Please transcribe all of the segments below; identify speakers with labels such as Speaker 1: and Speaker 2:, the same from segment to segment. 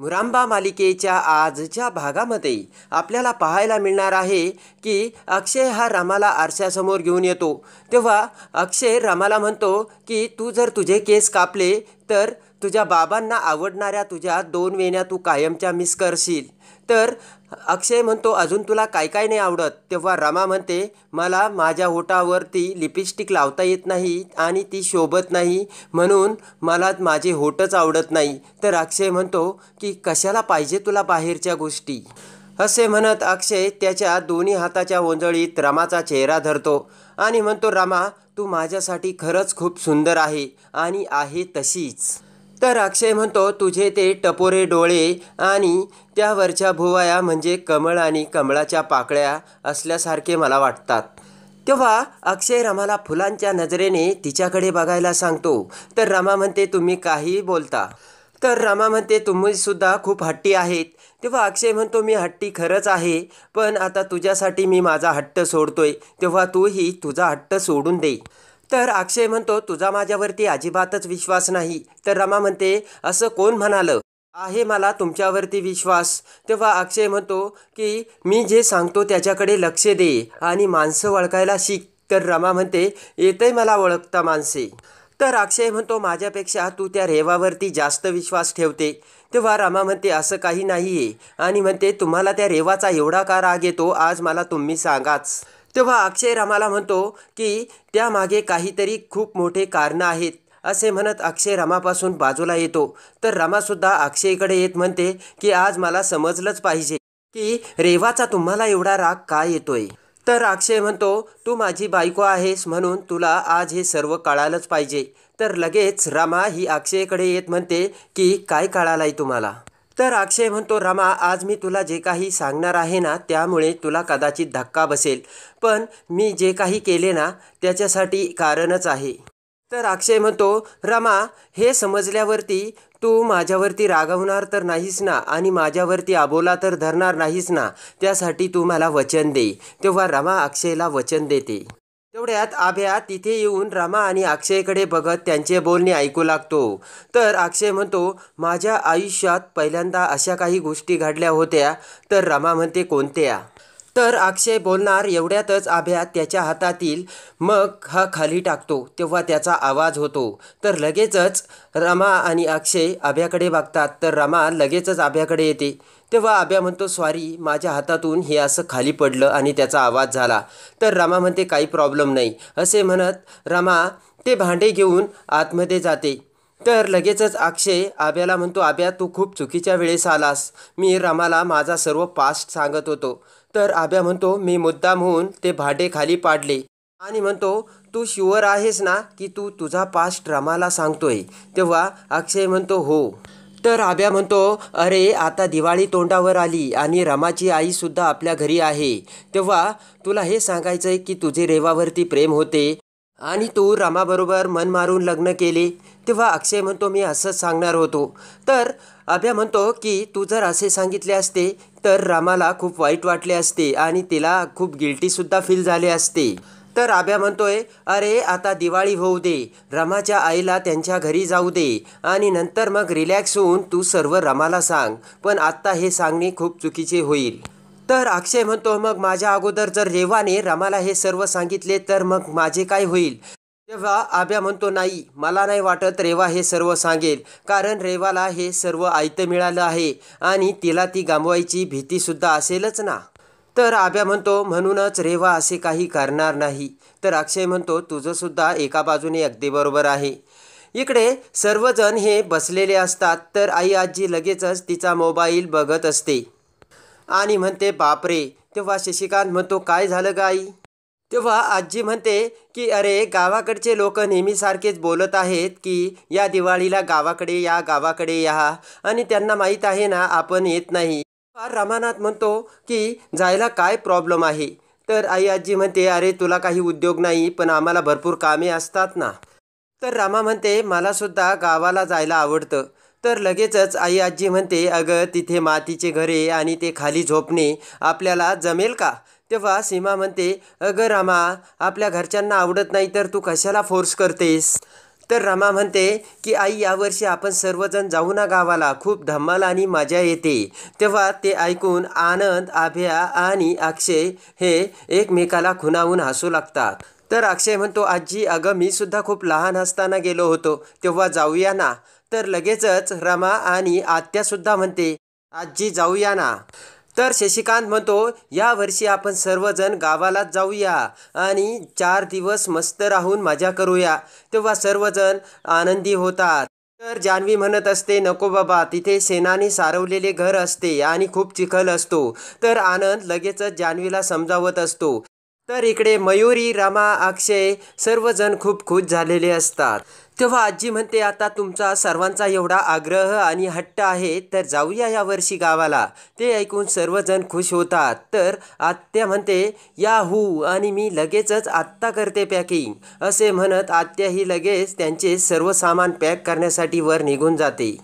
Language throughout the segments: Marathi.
Speaker 1: मुरांबा मालिकेच्या आजच्या भागामध्ये आपल्याला पाहायला मिळणार आहे की अक्षय हा रामाला आरशासमोर घेऊन येतो तेव्हा अक्षय रामाला म्हणतो की तू जर तुझे केस कापले तर तुझ्या बाबांना आवडणाऱ्या तुझ्या दोन वेण्या तू कायमच्या मिस करशील तर अक्षय म्हणतो अजून तुला काय काय नाही आवडत तेव्हा रमा म्हणते मला माझ्या होटावरती लिपस्टिक लावता येत नाही आणि ती शोभत नाही म्हणून मला माझे होटच आवडत नाही तर अक्षय म्हणतो की कशाला पाहिजे तुला बाहेरच्या गोष्टी असे म्हणत अक्षय त्याच्या दोन्ही हाताच्या ओंजळीत रमाचा चेहरा धरतो आणि म्हणतो रमा तू माझ्यासाठी खरंच खूप सुंदर आहे आणि आहे तशीच तर अक्षय म्हणतो तुझे ते टपोरे डोळे आणि त्यावरच्या भुवाया म्हणजे कमळ आणि कमळाच्या पाकळ्या असल्यासारखे मला वाटतात तेव्हा अक्षय रामाला फुलांच्या नजरेने तिच्याकडे बघायला सांगतो तर रमा म्हणते तुम्ही काही बोलता तर रमा म्हणते तुम्हीसुद्धा खूप हट्टी आहेत तेव्हा अक्षय म्हणतो मी हट्टी खरंच आहे पण आता तुझ्यासाठी मी माझा हट्ट सोडतोय तेव्हा तूही तुझा हट्ट सोडून दे तर अक्षय म्हणतो तुझा माझ्यावरती अजिबातच विश्वास नाही तर रमा म्हणते असं कोण म्हणालं आहे मला तुमच्यावरती विश्वास तेव्हा अक्षय म्हणतो की मी जे सांगतो त्याच्याकडे लक्ष दे आणि माणसं ओळखायला शिक तर रमा म्हणते येतंय मला ओळखता माणसे तर अक्षय म्हणतो माझ्यापेक्षा तू त्या रेवावरती जास्त विश्वास ठेवते तेव्हा रमा म्हणते असं काही नाही आहे आणि म्हणते तुम्हाला त्या रेवाचा एवढा का राग येतो आज मला तुम्ही सांगाच तेव्हा अक्षय रामाला म्हणतो की त्यामागे काहीतरी खूप मोठे कारणं आहेत असे म्हणत अक्षय रामापासून बाजूला येतो तर रमासुद्धा अक्षयकडे येत म्हणते की आज मला समजलंच पाहिजे की रेवाचा तुम्हाला एवढा राग का येतोय तर अक्षय म्हणतो तू माझी बायको आहेस म्हणून तुला आज हे सर्व कळालंच पाहिजे तर लगेच रामा ही अक्षयकडे येत म्हणते की काय कळालं आहे तुम्हाला तर अक्षय म्हणतो रमा आज मी तुला जे काही सांगणार आहे ना त्यामुळे तुला कदाचित धक्का बसेल पण मी जे काही केले ना त्याच्यासाठी कारणच आहे तर अक्षय म्हणतो रमा हे समजल्यावरती तू माझ्यावरती रागवणार तर नाहीस ना आणि माझ्यावरती आबोला तर धरणार नाहीस ना त्यासाठी तू मला वचन दे तेव्हा रमा अक्षयला वचन देते तेवढ्यात आभ्या तिथे येऊन रामा आणि अक्षयकडे बघत त्यांचे बोलणे ऐकू लागतो तर अक्षय म्हणतो माझ्या आयुष्यात पहिल्यांदा अशा काही गोष्टी घडल्या होत्या तर रामा म्हणते कोणत्या तर अक्षय बोलणार एवढ्यातच आभ्या त्याच्या हातातील मग हा खाली टाकतो तेव्हा त्याचा आवाज होतो तर लगेचच रमा आणि अक्षय आभ्याकडे बघतात तर रमा लगेचच आभ्याकडे येते तेव्हा आभ्या म्हणतो सॉरी माझ्या हातातून हे असं खाली पडलं आणि त्याचा आवाज झाला तर रमा म्हणते काही प्रॉब्लेम नाही असे म्हणत रमा ते भांडे घेऊन आतमध्ये जाते तर लगेचच अक्षय आब्याला म्हणतो आब्या तू खूप चुकीच्या वेळेस आलास मी रमाला माझा सर्व पास्ट सांगत होतो तर आब्या म्हणतो मी मुद्दाम होऊन ते भाडे खाली पाडले आणि म्हणतो तू शुअर आहेस ना की तू तुझा पास्ट रमाला सांगतोय तेव्हा अक्षय म्हणतो हो तर आब्या म्हणतो अरे आता दिवाळी तोंडावर आली आणि रमाची आईसुद्धा आपल्या घरी आहे तेव्हा तुला हे सांगायचं की तुझे रेवावरती प्रेम होते आणि तू रमाबरोबर मन मारून लग्न केले तेव्हा अक्षय म्हणतो मी असंच सांगणार होतो तर अभ्या म्हणतो की तू जर असे सांगितले असते तर रामाला खूप वाईट वाटले असते आणि तिला खूप गिल्टीसुद्धा फील झाले असते तर आभ्या म्हणतोय अरे आता दिवाळी होऊ दे रमाच्या आईला त्यांच्या घरी जाऊ दे आणि नंतर मग रिलॅक्स होऊन तू सर्व रमाला सांग पण आत्ता हे सांगणे खूप चुकीचे होईल तर अक्षय म्हणतो मग माझ्या अगोदर जर रेवाने रमाला हे सर्व सांगितले तर मग माझे काय होईल तेव्हा आब्या म्हणतो नाही मला नाही वाटत रेवा हे सर्व सांगेल कारण रेवाला हे सर्व आयतं मिळालं आहे आणि तिला ती गांबवायची भीतीसुद्धा असेलच ना तर आब्या म्हणतो म्हणूनच रेवा असे काही करणार नाही तर अक्षय म्हणतो तुझंसुद्धा एका बाजूने अगदी बरोबर आहे इकडे सर्वजण हे बसलेले असतात तर आई आजी लगेचच तिचा मोबाईल बघत असते आणि म्हणते बापरे तेव्हा शशिकांत म्हणतो काय झालं गाई तेव्हा आजी म्हणते की अरे गावाकडचे लोक नेहमीसारखेच बोलत आहेत की या दिवाळीला गावाकडे या गावाकडे या आणि त्यांना माहीत आहे ना आपण येत नाही फार रामानाथ म्हणतो की जायला काय प्रॉब्लेम आहे तर आई आजी म्हणते अरे तुला काही उद्योग नाही पण आम्हाला भरपूर कामे असतात ना तर रामा म्हणते मलासुद्धा गावाला जायला आवडतं तर लगेचच आई आजी म्हणते अगं तिथे मातीचे घरे आणि ते खाली झोपणे आपल्याला जमेल का तेव्हा सीमा म्हणते अगं रामा आपल्या घरच्यांना आवडत नाही तर तू कशाला फोर्स करतेस तर रामा म्हणते की आई यावर्षी आपण सर्वजण जाऊ ना गावाला खूप धम्माल आणि मजा येते तेव्हा ते ऐकून आनंद आभ्या आणि अक्षय हे एकमेकाला खुणावून हसू लागतात तर अक्षय म्हणतो आजी अगं मी सुद्धा खूप लहान असताना गेलो होतो तेव्हा जाऊया ना तर लगेचच रमा आणि आत्यासुद्धा म्हणते आजी जाऊया ना तर शशिकांत म्हणतो यावर्षी आपण सर्वजण गावालाच जाऊया आणि चार दिवस मस्त राहून मजा करूया तेव्हा सर्वजण आनंदी होतात तर जान्हवी म्हणत असते नको बाबा तिथे सेनाने सारवलेले घर असते आणि खूप चिखल असतो तर आनंद लगेचच जान्हवीला समजावत असतो तर इकडे मयुरी रामा अक्षय सर्वजण खूप खुश झालेले असतात तेव्हा आजी म्हणते आता तुमचा सर्वांचा एवढा आग्रह आणि हट्ट आहे तर जाऊया या वर्षी गावाला ते ऐकून सर्वजण खुश होतात तर आत्या म्हणते या हू आणि मी लगेचच आत्ता करते पॅकिंग असे म्हणत आत्याही लगेच त्यांचे सर्व सामान पॅक करण्यासाठी वर निघून जाते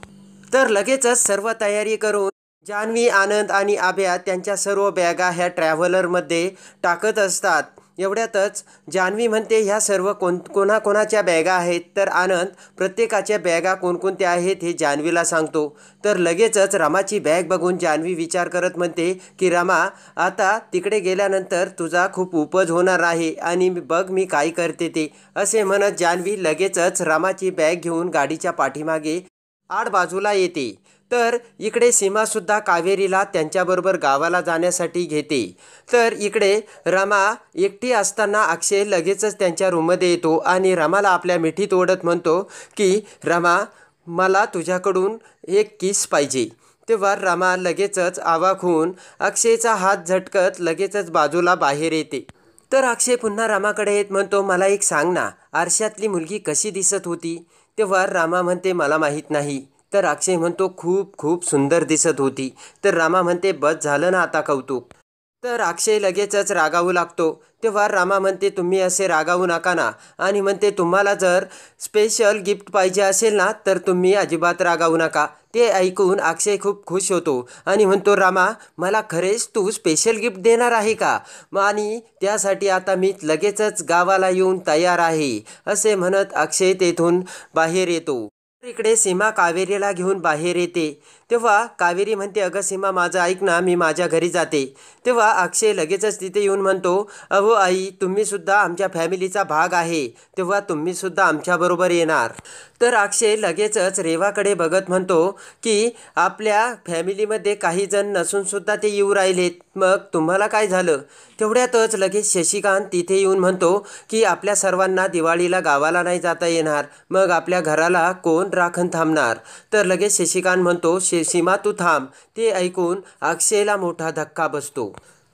Speaker 1: तर लगेचच सर्व तयारी करून जान्हवी आनंद आणि आभ्या त्यांच्या सर्व बॅगा ह्या ट्रॅव्हलरमध्ये टाकत असतात एवढ्यातच जान्हवी म्हणते ह्या सर्व कोण कोणाकोणाच्या बॅगा आहेत तर आनंद प्रत्येकाच्या बॅगा कोणकोणत्या आहेत हे जान्हवीला सांगतो तर लगेचच रामाची बॅग बघून जान्हवी विचार करत म्हणते की रामा आता तिकडे गेल्यानंतर तुझा खूप उपज होणार आहे आणि बघ मी काय करते ते असे म्हणत जान्हवी लगेचच रामाची बॅग घेऊन गाडीच्या पाठीमागे आड बाजूला येते तर इकडे सीमासुद्धा कावेरीला त्यांच्याबरोबर गावाला जाण्यासाठी घेते तर इकडे रमा एकटी असताना अक्षय लगेचच त्यांच्या रूममध्ये येतो आणि रमाला आपल्या मिठीत ओढत म्हणतो की रमा मला तुझ्याकडून एक किस पाहिजे तेव्हा रमा लगेचच आवाक होऊन अक्षयचा हात झटकत लगेचच बाजूला बाहेर येते तर अक्षय पुन्हा रामाकडे येत म्हणतो मला एक सांग ना आरशातली मुलगी कशी दिसत होती तेव्हा रामा म्हणते मला माहीत नाही तर अक्षय म्हणतो खूप खूप सुंदर दिसत होती तर रामा म्हणते बस झालं ना आता कौतुक तर अक्षय लगेचच रागावू लागतो तेव्हा रामा म्हणते तुम्ही असे रागावू नका ना आणि म्हणते तुम्हाला जर स्पेशल गिफ्ट पाहिजे असेल ना तर तुम्ही अजिबात रागावू नका ते ऐकून अक्षय खूप खुश होतो आणि म्हणतो रामा मला खरेच तू स्पेशल गिफ्ट देणार आहे का आणि त्यासाठी आता मी लगेचच गावाला येऊन तयार आहे असे म्हणत अक्षय तेथून बाहेर येतो इकडे सीमा कावेरीला घेऊन बाहेर येते तेव्हा कावेरी म्हणते अगसीमा माझं ऐक ना मी माझ्या घरी जाते तेव्हा अक्षय लगेचच तिथे येऊन म्हणतो अहो आई तुम्हीसुद्धा आमच्या फॅमिलीचा भाग आहे तेव्हा तुम्हीसुद्धा आमच्याबरोबर येणार तर अक्षय लगेचच रेवाकडे बघत म्हणतो की आपल्या फॅमिलीमध्ये काही जण नसूनसुद्धा ते येऊ राहिलेत मग तुम्हाला काय झालं तेवढ्यातच लगेच शशिकांत तिथे येऊन म्हणतो की आपल्या सर्वांना दिवाळीला गावाला नाही जाता येणार मग आपल्या घराला कोण राखण थांबणार तर लगेच शशिकांत म्हणतो शे सीमा तू थांब ते ऐकून अक्षयला मोठा धक्का बसतो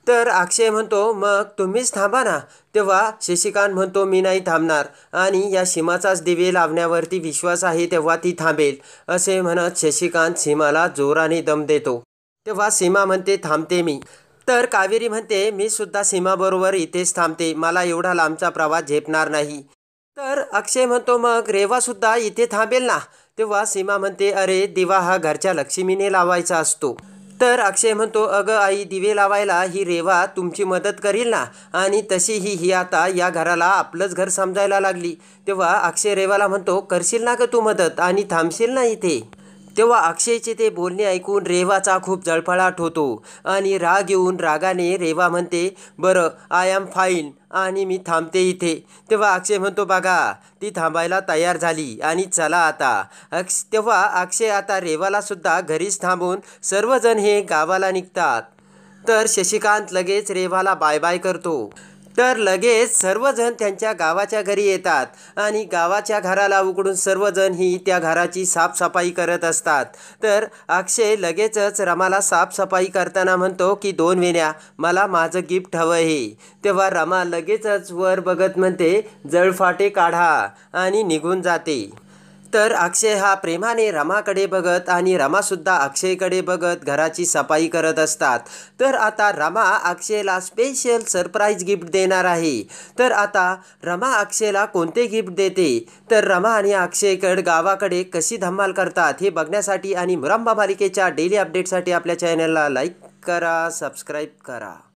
Speaker 1: तर अक्षय म्हणतो मग तुम्हीच थांबा ना तेव्हा शशिकांत म्हणतो मी नाही थांबणार आणि या सीमाचाच दिवे लावण्यावरती विश्वास आहे तेव्हा ती थांबेल असे म्हणत शशिकांत सीमाला जोराने दम देतो तेव्हा सीमा म्हणते थांबते मी तर कावेरी म्हणते मी सुद्धा सीमाबरोबर इथेच थांबते मला एवढा लांबचा प्रवास झेपणार नाही तर अक्षय म्हणतो मग रेवासुद्धा इथे थांबेल ना तेव्हा सीमा म्हणते अरे दिवा हा घरच्या लक्ष्मीने लावायचा असतो तर अक्षय म्हणतो अगं आई दिवे लावायला ही रेवा तुमची मदत करील ना आणि तशीही ही आता या घराला आपलंच घर समजायला लागली तेव्हा अक्षय रेवाला म्हणतो करशील ना ग तू मदत आणि थांबशील ना इथे तेव्हा अक्षयचे ते बोलणे ऐकून रेवाचा खूप जळफळाट होतो आणि राग येऊन रागाने रेवा म्हणते बरं आय एम फाईन आणि मी थांबते इथे तेव्हा अक्षय म्हणतो बघा ती थांबायला तयार झाली आणि चला आता अक्ष तेव्हा अक्षय आता रेवालासुद्धा घरीच थांबून सर्वजण हे गावाला निघतात तर शशिकांत लगेच रेवाला बाय बाय करतो तर लगेच सर्वजण त्यांच्या गावाच्या घरी येतात आणि गावाच्या घराला उकडून सर्वजण ही त्या घराची साफसफाई करत असतात तर अक्षय लगेचच रमाला साफसफाई करताना म्हणतो की दोन वेण्या मला माझं गिफ्ट हवं हे तेव्हा रमा लगेचच वर बघत म्हणते जळफाटे काढा आणि निघून जाते तर अक्षय हा प्रेमाने रमाकडे बघत आणि रमासुद्धा अक्षयकडे बघत घराची सफाई करत असतात तर आता रमा अक्षयला स्पेशल सरप्राईज गिफ्ट देणार आहे तर आता रमा अक्षयला कोणते गिफ्ट देते तर रमा आणि अक्षयकड गावाकडे कशी धम्माल करतात हे बघण्यासाठी आणि मुरंबा मालिकेच्या डेली अपडेटसाठी आपल्या चॅनलला लाईक करा सबस्क्राईब करा